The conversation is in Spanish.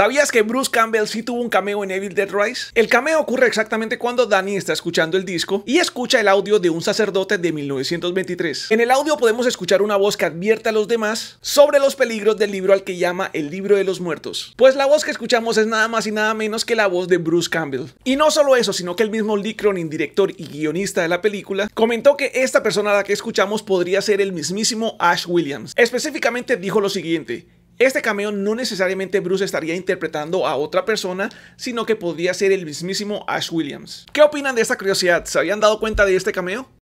¿Sabías que Bruce Campbell sí tuvo un cameo en Evil Dead Rise? El cameo ocurre exactamente cuando Danny está escuchando el disco y escucha el audio de un sacerdote de 1923. En el audio podemos escuchar una voz que advierte a los demás sobre los peligros del libro al que llama El libro de los muertos. Pues la voz que escuchamos es nada más y nada menos que la voz de Bruce Campbell. Y no solo eso, sino que el mismo Lee Cronin, director y guionista de la película, comentó que esta persona a la que escuchamos podría ser el mismísimo Ash Williams. Específicamente dijo lo siguiente, este cameo no necesariamente Bruce estaría interpretando a otra persona, sino que podría ser el mismísimo Ash Williams. ¿Qué opinan de esta curiosidad? ¿Se habían dado cuenta de este cameo?